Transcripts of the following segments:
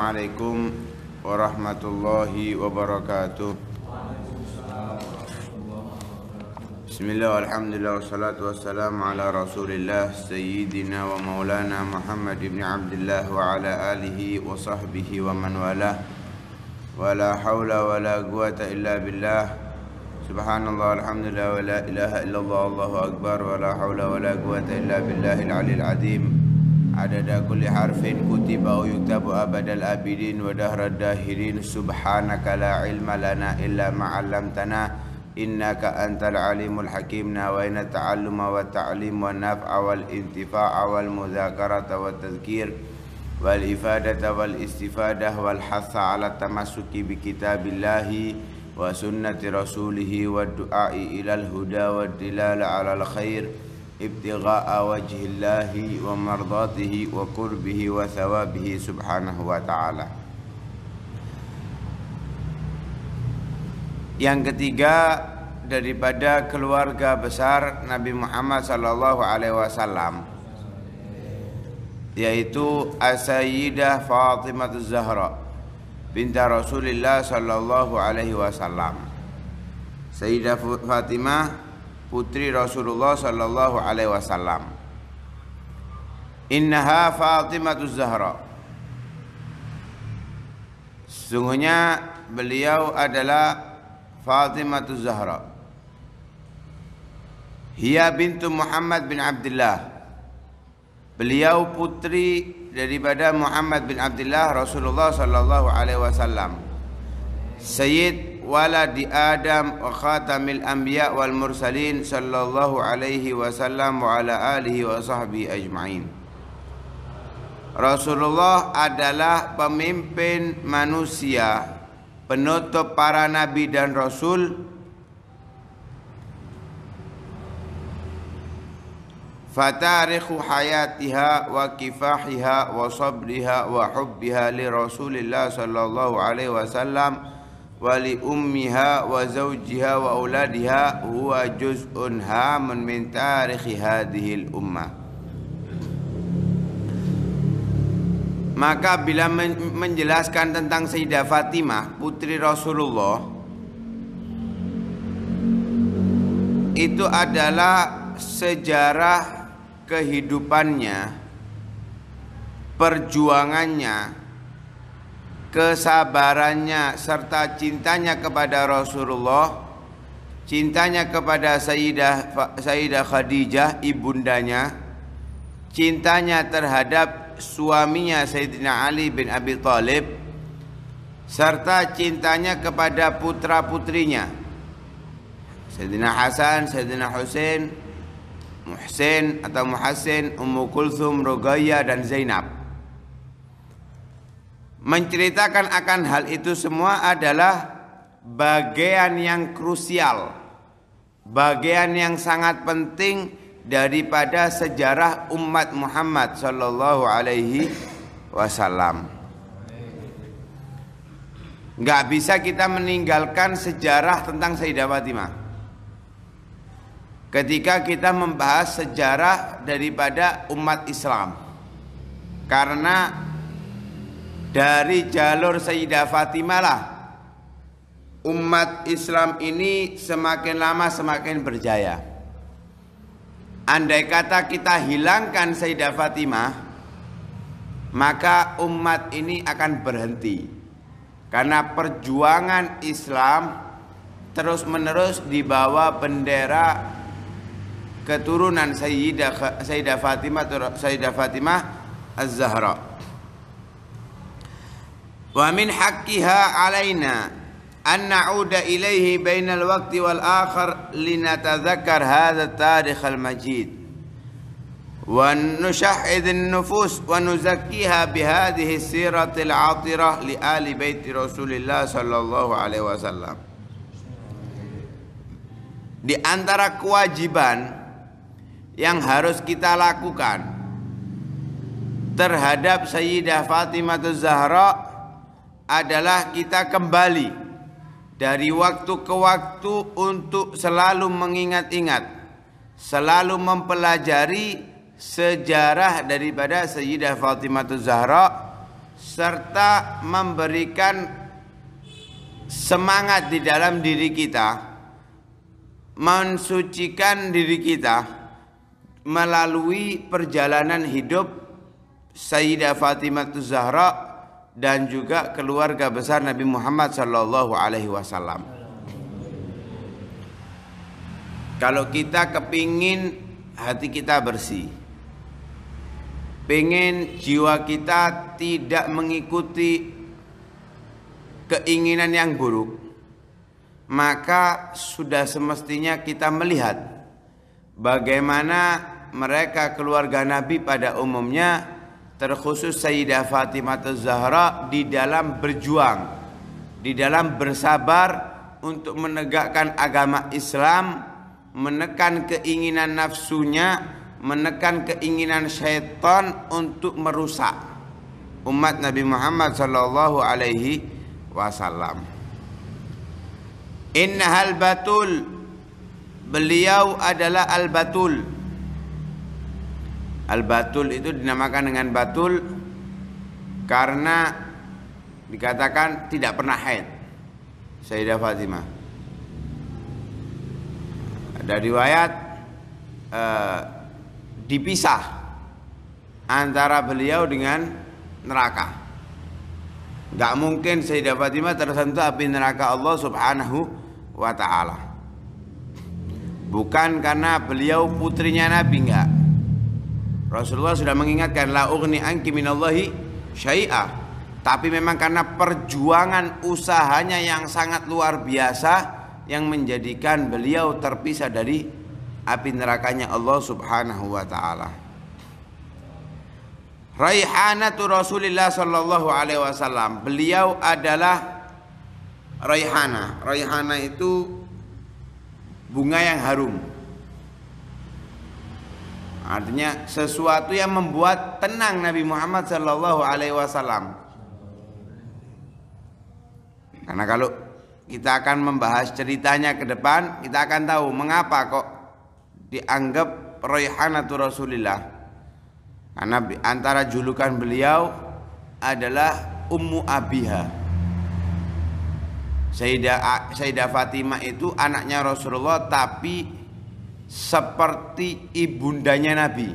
Assalamualaikum warahmatullahi wabarakatuh Bismillah, alhamdulillah, wassalatu wassalamu ala rasulillah Sayyidina wa maulana Muhammad ibn Abdullah Wa ala alihi wa sahbihi wa man walah Wa la hawla wa la quwata illa billah Subhanallah, alhamdulillah, wa la ilaha illallah Allahu akbar, wa la hawla wa la quwata illa billahil alil azim عدد كل حرف كتب أو يكتب أبد الآبدين ودهر الداهرين سبحانك لا علم لنا إلا ما علمتنا إنك أنت العليم الحكيم ناوينا التعلم والتعليم والنفع والانتفاع والمذاكرة والتذكير والإفادة والاستفادة والحث على التمسك بكتاب الله وسنة رسوله والدعاء إلى الهدى والدلال على الخير ابتغاء وجه الله ومرضاته وقربه وثوابه سبحانه وتعالى yang ketiga daripada keluarga besar Nabi Muhammad sallallahu alaihi wasallam yaitu Asyidah Fatimah zahra binti Rasulullah sallallahu alaihi wasallam Sayyidah Fatimah putri Rasulullah sallallahu alaihi wasallam. Innaha Fatimah Zahra. Sungguhnya beliau adalah Fatimah Zahra. Hiya bintu Muhammad bin Abdullah. Beliau putri daripada Muhammad bin Abdullah Rasulullah sallallahu alaihi wasallam. Sayyid ولد آدم وخاتم الأنبياء والمرسلين صلى الله عليه وسلم وعلى آله وصحبه أجمعين Rasulullah adalah pemimpin manusia penutup para nabi dan rasul fatarikhu hayatiha wa kifahiha wa sabriha wa hubbiha li Rasulillah sallallahu alaihi wasallam wali ummiha wa zaujiha wa auladiha huwa juz'un hamun min tarikhi hadhil ummah Maka bila menjelaskan tentang Sayyidah Fatimah putri Rasulullah itu adalah sejarah kehidupannya perjuangannya kesabarannya serta cintanya kepada Rasulullah cintanya kepada Sayyidah Sayyidah Khadijah ibundanya cintanya terhadap suaminya Sayyidina Ali bin Abi Thalib serta cintanya kepada putra-putrinya Sayyidina Hasan, Sayyidina Hussein, Muhsin atau Muhassin, Ummu Kulthum, Rugaya dan Zainab menceritakan akan hal itu semua adalah bagian yang krusial, bagian yang sangat penting daripada sejarah umat Muhammad Sallallahu Alaihi Wasallam. Nggak bisa kita meninggalkan sejarah tentang Sayyidah Fatimah. Ketika kita membahas sejarah daripada umat Islam, karena dari jalur Sayyidah Fatimah lah umat Islam ini semakin lama semakin berjaya. Andai kata kita hilangkan Sayyidah Fatimah, maka umat ini akan berhenti. Karena perjuangan Islam terus-menerus dibawa bendera keturunan Sayyidah, Sayyidah Fatimah Sayyidah Fatimah Az-Zahra. Wa min haqqiha alaina an na'uda ilaihi bainal waqti wal akhar linatadhakkar hadha tarikh al majid wa nushahhid an nufus wa nuzakkiha bi siratil atirah li ali baiti Rasulillah sallallahu alaihi wasallam di antara kewajiban yang harus kita lakukan terhadap Sayyidah Fatimah Zahra adalah kita kembali dari waktu ke waktu untuk selalu mengingat-ingat, selalu mempelajari sejarah daripada Sayyidah Fatimah Zahra serta memberikan semangat di dalam diri kita mensucikan diri kita melalui perjalanan hidup Sayyidah Fatimah Zahra dan juga keluarga besar Nabi Muhammad Sallallahu Alaihi Wasallam. Kalau kita kepingin hati kita bersih, pengen jiwa kita tidak mengikuti keinginan yang buruk, maka sudah semestinya kita melihat bagaimana mereka keluarga Nabi pada umumnya terkhusus Sayyidah Fatimah Zahra di dalam berjuang, di dalam bersabar untuk menegakkan agama Islam, menekan keinginan nafsunya, menekan keinginan syaitan untuk merusak umat Nabi Muhammad sallallahu alaihi wasallam. Innahal batul beliau adalah al-batul Al-batul itu dinamakan dengan batul karena dikatakan tidak pernah haid. Sayyidah Fatimah. Ada riwayat eh, dipisah antara beliau dengan neraka. Gak mungkin Sayyidah Fatimah tersentuh api neraka Allah Subhanahu wa taala. Bukan karena beliau putrinya Nabi enggak Rasulullah sudah mengingatkan la ughni anki minallahi syai'ah. Tapi memang karena perjuangan usahanya yang sangat luar biasa yang menjadikan beliau terpisah dari api nerakanya Allah Subhanahu wa taala. Raihanatu Rasulillah sallallahu alaihi wasallam. Beliau adalah raihana. Raihana itu bunga yang harum. Artinya sesuatu yang membuat tenang Nabi Muhammad Shallallahu Alaihi Wasallam. Karena kalau kita akan membahas ceritanya ke depan, kita akan tahu mengapa kok dianggap royhanatul Rasulillah. Karena antara julukan beliau adalah Ummu Abiha. Sayyidah, Sayyidah Fatimah itu anaknya Rasulullah tapi seperti ibundanya Nabi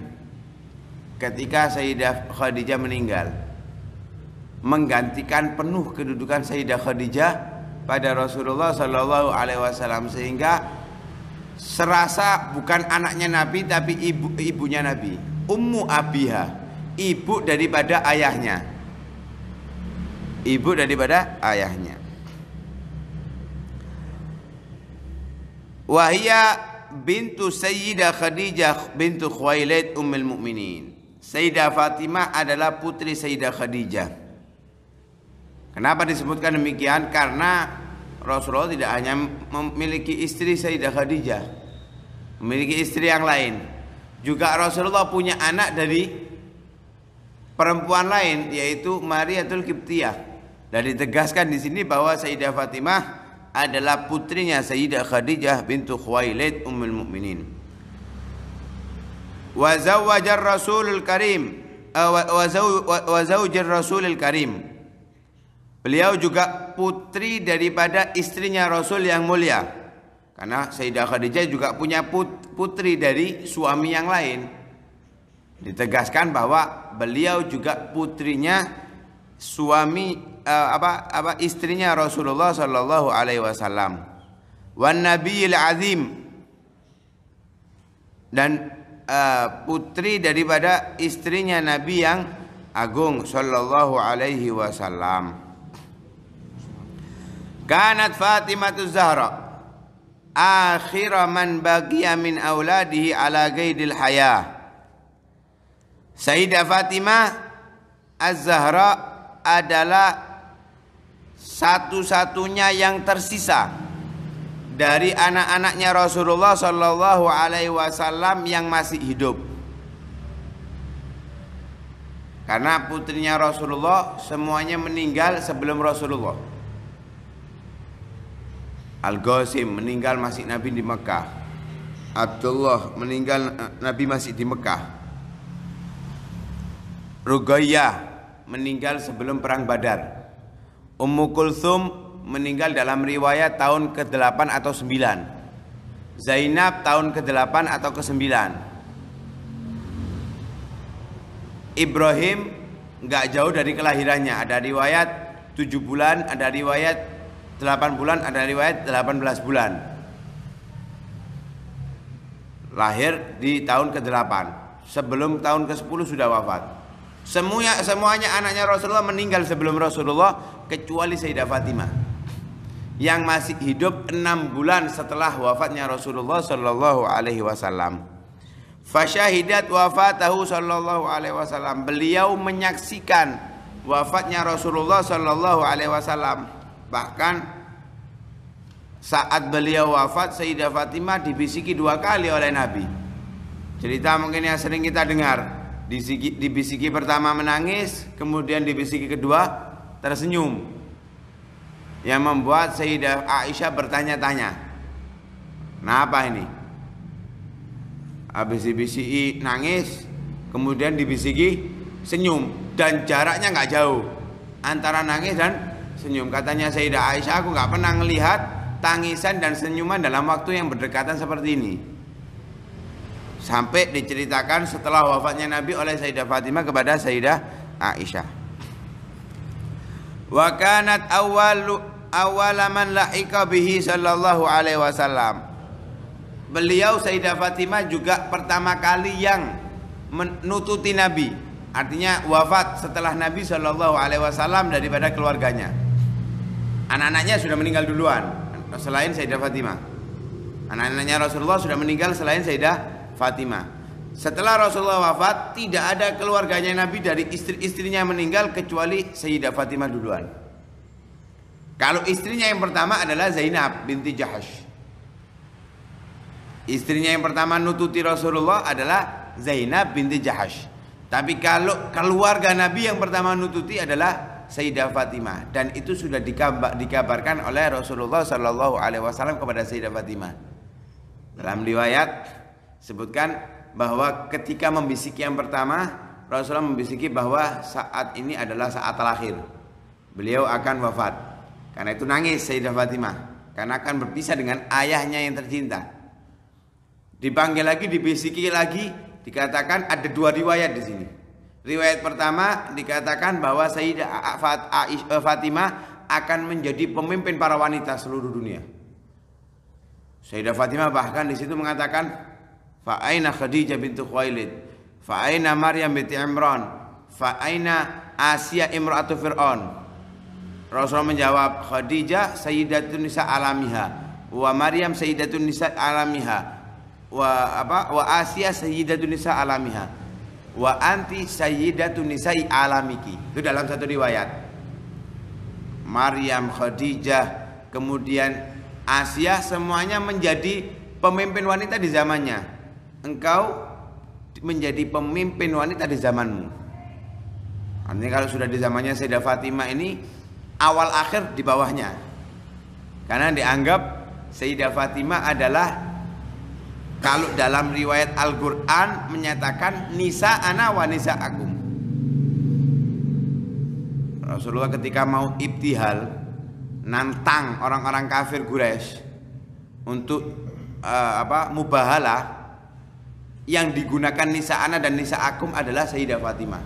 ketika Sayyidah Khadijah meninggal menggantikan penuh kedudukan Sayyidah Khadijah pada Rasulullah Shallallahu Alaihi Wasallam sehingga serasa bukan anaknya Nabi tapi ibu ibunya Nabi Ummu Abiha ibu daripada ayahnya ibu daripada ayahnya wahia bintu Sayyidah Khadijah bintu Khuwailid Ummul Mukminin. Sayyidah Fatimah adalah putri Sayyidah Khadijah. Kenapa disebutkan demikian? Karena Rasulullah tidak hanya memiliki istri Sayyidah Khadijah, memiliki istri yang lain. Juga Rasulullah punya anak dari perempuan lain yaitu Mariatul Kiptiyah. Dan ditegaskan di sini bahwa Sayyidah Fatimah adalah putrinya Sayyidah Khadijah bintu Khuwailid Ummul Mukminin. Wa zawwaja Rasulul Karim eh, wa Rasulul Karim. Beliau juga putri daripada istrinya Rasul yang mulia. Karena Sayyidah Khadijah juga punya putri dari suami yang lain. Ditegaskan bahwa beliau juga putrinya suami uh, apa apa istrinya Rasulullah Shallallahu Alaihi Wasallam wan Nabiil Azim dan uh, putri daripada istrinya Nabi yang agung Shallallahu Alaihi Wasallam. Kanat Fatimah Zahra akhira man bagiya min auladihi ala gaidil hayah. Sayyidah Fatimah Az-Zahra adalah satu-satunya yang tersisa dari anak-anaknya Rasulullah Shallallahu Alaihi Wasallam yang masih hidup. Karena putrinya Rasulullah semuanya meninggal sebelum Rasulullah. al Ghazim meninggal masih Nabi di Mekah. Abdullah meninggal eh, Nabi masih di Mekah. Rugayah meninggal sebelum perang Badar. Ummu Kulthum meninggal dalam riwayat tahun ke-8 atau 9. Zainab tahun ke-8 atau ke-9. Ibrahim nggak jauh dari kelahirannya. Ada riwayat 7 bulan, ada riwayat 8 bulan, ada riwayat 18 bulan. Lahir di tahun ke-8. Sebelum tahun ke-10 sudah wafat. Semuanya semuanya anaknya Rasulullah meninggal sebelum Rasulullah kecuali Sayyidah Fatimah yang masih hidup enam bulan setelah wafatnya Rasulullah Shallallahu Alaihi Wasallam. Fasyahidat wafatahu Shallallahu Alaihi Wasallam. Beliau menyaksikan wafatnya Rasulullah Shallallahu Alaihi Wasallam. Bahkan saat beliau wafat Sayyidah Fatimah dibisiki dua kali oleh Nabi. Cerita mungkin yang sering kita dengar. Di dibisiki pertama menangis, kemudian dibisiki kedua tersenyum. Yang membuat Sayyidah Aisyah bertanya-tanya. Kenapa ini? Habis dibisiki nangis, kemudian dibisiki senyum. Dan jaraknya nggak jauh. Antara nangis dan senyum. Katanya Sayyidah Aisyah, aku nggak pernah melihat tangisan dan senyuman dalam waktu yang berdekatan seperti ini sampai diceritakan setelah wafatnya Nabi oleh Sayyidah Fatimah kepada Sayyidah Aisyah. Wa kanat awwalu awwalaman laika bihi sallallahu alaihi wasallam. Beliau Sayyidah Fatimah juga pertama kali yang menututi Nabi. Artinya wafat setelah Nabi sallallahu alaihi wasallam daripada keluarganya. Anak-anaknya sudah meninggal duluan selain Sayyidah Fatimah. Anak-anaknya Rasulullah sudah meninggal selain Sayyidah Fatimah. Setelah Rasulullah wafat, tidak ada keluarganya Nabi dari istri-istrinya meninggal kecuali Sayyidah Fatimah duluan. Kalau istrinya yang pertama adalah Zainab binti Jahash. Istrinya yang pertama nututi Rasulullah adalah Zainab binti Jahash. Tapi kalau keluarga Nabi yang pertama nututi adalah Sayyidah Fatimah dan itu sudah dikabarkan oleh Rasulullah Shallallahu Alaihi Wasallam kepada Sayyidah Fatimah. Dalam riwayat sebutkan bahwa ketika membisiki yang pertama Rasulullah membisiki bahwa saat ini adalah saat terakhir beliau akan wafat karena itu nangis Sayyidah Fatimah karena akan berpisah dengan ayahnya yang tercinta dipanggil lagi dibisiki lagi dikatakan ada dua riwayat di sini riwayat pertama dikatakan bahwa Sayyidah eh, Fatimah akan menjadi pemimpin para wanita seluruh dunia. Sayyidah Fatimah bahkan di situ mengatakan Fa aina Khadijah bintu Khuwailid? Fa aina Maryam binti Imran? Fa aina Asia imra'atu Fir'aun? Rasul menjawab, Khadijah sayyidatun nisa alamiha, wa Maryam sayyidatun nisa alamiha, wa apa? Wa Asia sayyidatun nisa alamiha, wa anti sayyidatun nisa alamiki. Itu dalam satu riwayat. Maryam, Khadijah, kemudian Asia semuanya menjadi pemimpin wanita di zamannya engkau menjadi pemimpin wanita di zamanmu. Artinya kalau sudah di zamannya Sayyidah Fatimah ini awal akhir di bawahnya. Karena dianggap Sayyidah Fatimah adalah kalau dalam riwayat Al-Qur'an menyatakan nisa ana wa nisa akum. Rasulullah ketika mau ibtihal nantang orang-orang kafir Quraisy untuk uh, apa mubahalah yang digunakan Nisa Ana dan Nisa Akum adalah Sayyidah Fatimah.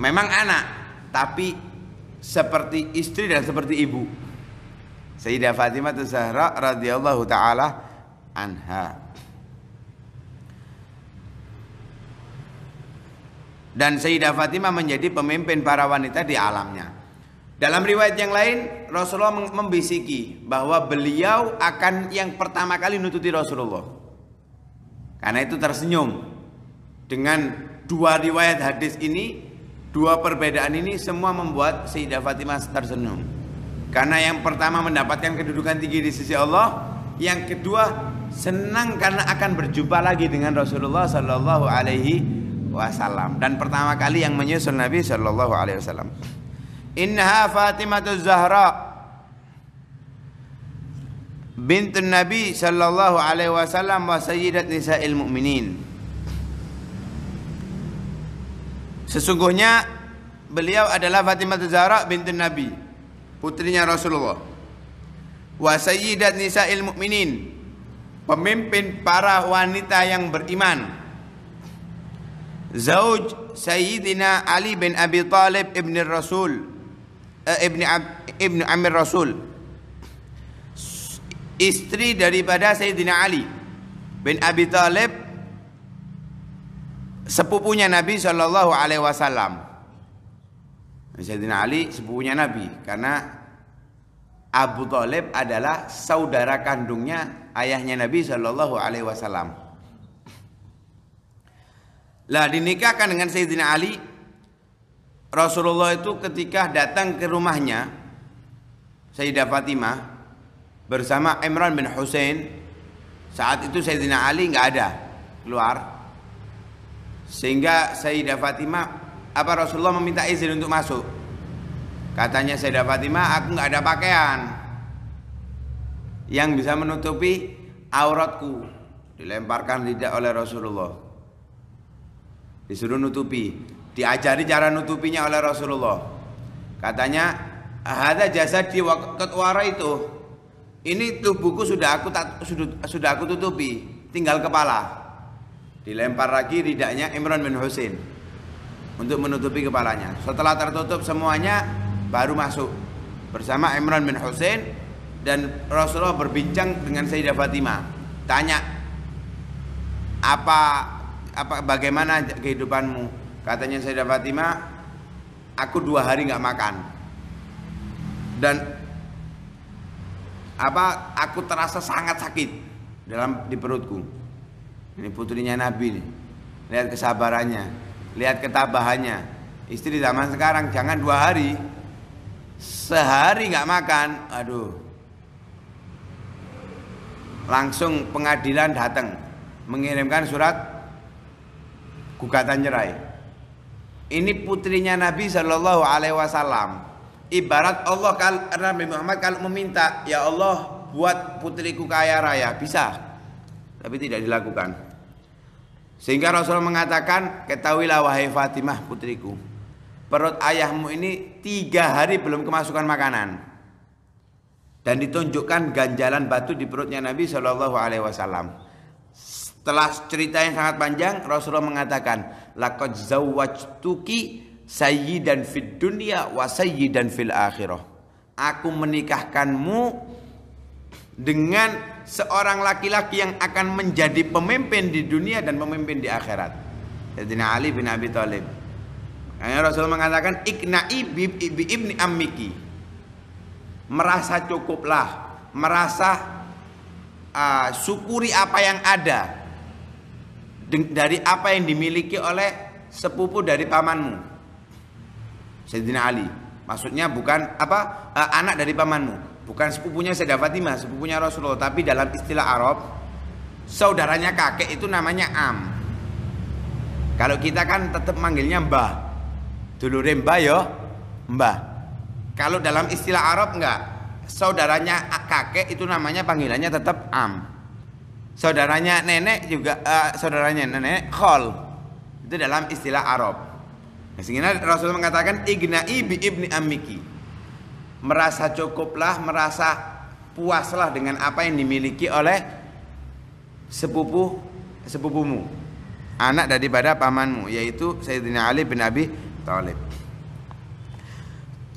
Memang anak, tapi seperti istri dan seperti ibu. Sayyidah Fatimah Zahra radhiyallahu taala anha. Dan Sayyidah Fatimah menjadi pemimpin para wanita di alamnya. Dalam riwayat yang lain, Rasulullah membisiki bahwa beliau akan yang pertama kali nututi Rasulullah. Karena itu tersenyum dengan dua riwayat hadis ini, dua perbedaan ini semua membuat Sayyidah Fatimah tersenyum. Karena yang pertama mendapatkan kedudukan tinggi di sisi Allah, yang kedua senang karena akan berjumpa lagi dengan Rasulullah Shallallahu Alaihi Wasallam dan pertama kali yang menyusul Nabi Shallallahu Alaihi Wasallam. Inha Fatimah zahra بنت nabi sallallahu alaihi wasallam wa sayyidat nisa'il mu'minin Sesungguhnya beliau adalah Fatimah Zahra binti Nabi, putrinya Rasulullah. Wa sayyidat nisa'il mu'minin, pemimpin para wanita yang beriman. Zauj Sayyidina Ali bin Abi Talib ibn Rasul Eh, ibni Ab, ibnu Amir Rasul istri daripada Sayyidina Ali bin Abi Thalib sepupunya Nabi Shallallahu Alaihi Wasallam Sayyidina Ali sepupunya Nabi karena Abu Thalib adalah saudara kandungnya ayahnya Nabi Shallallahu Alaihi Wasallam lah dinikahkan dengan Sayyidina Ali Rasulullah itu ketika datang ke rumahnya Sayyidah Fatimah bersama Imran bin Hussein saat itu Sayyidina Ali nggak ada keluar sehingga Sayyidah Fatimah apa Rasulullah meminta izin untuk masuk katanya Sayyidah Fatimah aku nggak ada pakaian yang bisa menutupi auratku dilemparkan lidah oleh Rasulullah disuruh nutupi diajari cara nutupinya oleh Rasulullah katanya ada jasa di ketuara itu ini tubuhku sudah aku tak, sudah, sudah aku tutupi tinggal kepala dilempar lagi ridaknya Imran bin Husin untuk menutupi kepalanya setelah tertutup semuanya baru masuk bersama Imran bin Husin dan Rasulullah berbincang dengan Sayyidah Fatimah tanya apa apa bagaimana kehidupanmu Katanya Sayyidah Fatimah, aku dua hari nggak makan. Dan apa aku terasa sangat sakit dalam di perutku. Ini putrinya Nabi nih. Lihat kesabarannya, lihat ketabahannya. Istri zaman sekarang jangan dua hari, sehari nggak makan, aduh, langsung pengadilan datang mengirimkan surat gugatan cerai. Ini putrinya Nabi Shallallahu Alaihi Wasallam. Ibarat Allah Nabi Muhammad kalau meminta, ya Allah buat putriku kaya raya bisa, tapi tidak dilakukan. Sehingga Rasul mengatakan, ketahuilah wahai Fatimah putriku, perut ayahmu ini tiga hari belum kemasukan makanan dan ditunjukkan ganjalan batu di perutnya Nabi Shallallahu Alaihi Wasallam setelah cerita yang sangat panjang, Rasulullah mengatakan, "Laqad Sayyid sayyidan fid Dunia wa sayyidan fil akhirah." Aku menikahkanmu dengan seorang laki-laki yang akan menjadi pemimpin di dunia dan pemimpin di akhirat. Sayyidina Ali bin Abi Thalib. Makanya Rasulullah mengatakan ikna'i bi, bi ibni ammiki. Merasa cukuplah, merasa uh, syukuri apa yang ada dari apa yang dimiliki oleh sepupu dari pamanmu. Sayyidina Ali. Maksudnya bukan apa eh, anak dari pamanmu, bukan sepupunya Sayyidah Fatimah, sepupunya Rasulullah, tapi dalam istilah Arab saudaranya kakek itu namanya am. Kalau kita kan tetap manggilnya mbah. Dulure mbah yo, ya, mbah. Kalau dalam istilah Arab enggak, saudaranya kakek itu namanya panggilannya tetap am saudaranya nenek juga uh, saudaranya nenek khol itu dalam istilah Arab nah, sehingga Rasul mengatakan ignai bi ibni amiki merasa cukuplah merasa puaslah dengan apa yang dimiliki oleh sepupu sepupumu anak daripada pamanmu yaitu Sayyidina Ali bin Abi Thalib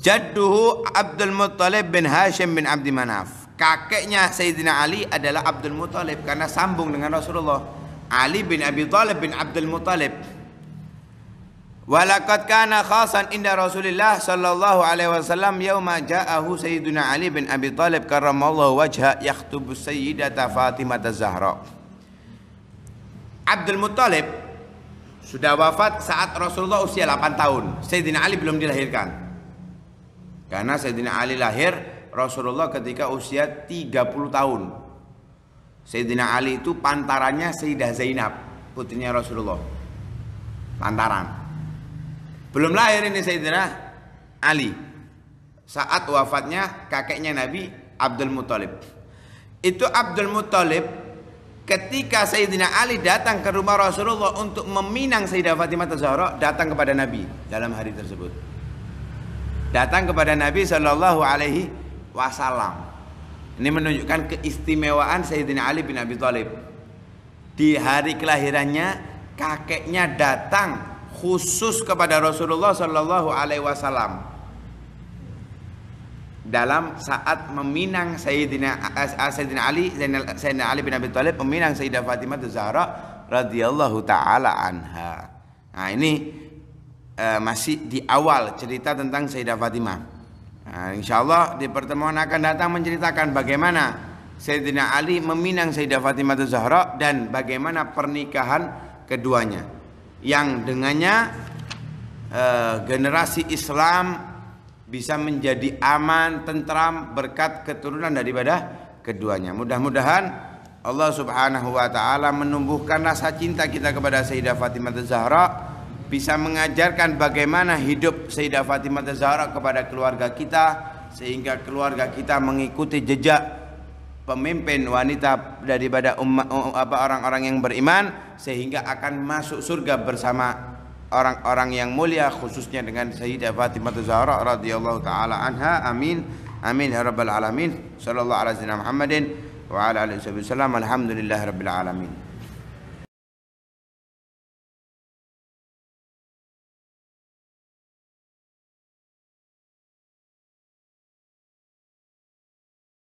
jadduhu Abdul Muttalib bin Hashim bin Abdi Manaf kakeknya Sayyidina Ali adalah Abdul Muthalib karena sambung dengan Rasulullah Ali bin Abi Thalib bin Abdul Muthalib Walakat kana khasan inda Rasulullah sallallahu alaihi wasallam yauma ja'ahu Sayyiduna Ali bin Abi Thalib karramallahu wajha yakhthubu Sayyidata Fatimah Az-Zahra Abdul Muthalib sudah wafat saat Rasulullah usia 8 tahun. Sayyidina Ali belum dilahirkan. Karena Sayyidina Ali lahir Rasulullah ketika usia 30 tahun. Sayyidina Ali itu pantarannya Sayyidah Zainab, putrinya Rasulullah. Pantaran. Belum lahir ini Sayyidina Ali. Saat wafatnya kakeknya Nabi Abdul Muthalib. Itu Abdul Muthalib ketika Sayyidina Ali datang ke rumah Rasulullah untuk meminang Sayyidah Fatimah Zahra datang kepada Nabi dalam hari tersebut. Datang kepada Nabi Shallallahu alaihi wasallam. Ini menunjukkan keistimewaan Sayyidina Ali bin Abi Thalib. Di hari kelahirannya kakeknya datang khusus kepada Rasulullah Shallallahu Alaihi Wasallam dalam saat meminang Sayyidina, eh, eh, Sayyidina Ali Sayyidina, Ali bin Abi Thalib meminang Sayyidah Fatimah Zahra radhiyallahu taala anha. Nah, ini eh, masih di awal cerita tentang Sayyidah Fatimah. Nah, insya Allah di pertemuan akan datang menceritakan bagaimana Sayyidina Ali meminang Sayyidah Fatimah Zahra dan bagaimana pernikahan keduanya yang dengannya eh, generasi Islam bisa menjadi aman, tentram berkat keturunan daripada keduanya. Mudah-mudahan Allah Subhanahu wa taala menumbuhkan rasa cinta kita kepada Sayyidah Fatimah Zahra bisa mengajarkan bagaimana hidup Sayyidah Fatimah Zahra kepada keluarga kita sehingga keluarga kita mengikuti jejak pemimpin wanita daripada orang-orang yang beriman sehingga akan masuk surga bersama orang-orang yang mulia khususnya dengan Sayyidah Fatimah Zahra radhiyallahu taala anha amin amin ya rabbal alamin sallallahu alaihi wasallam Muhammadin wa ala alihi wasallam alhamdulillah rabbil alamin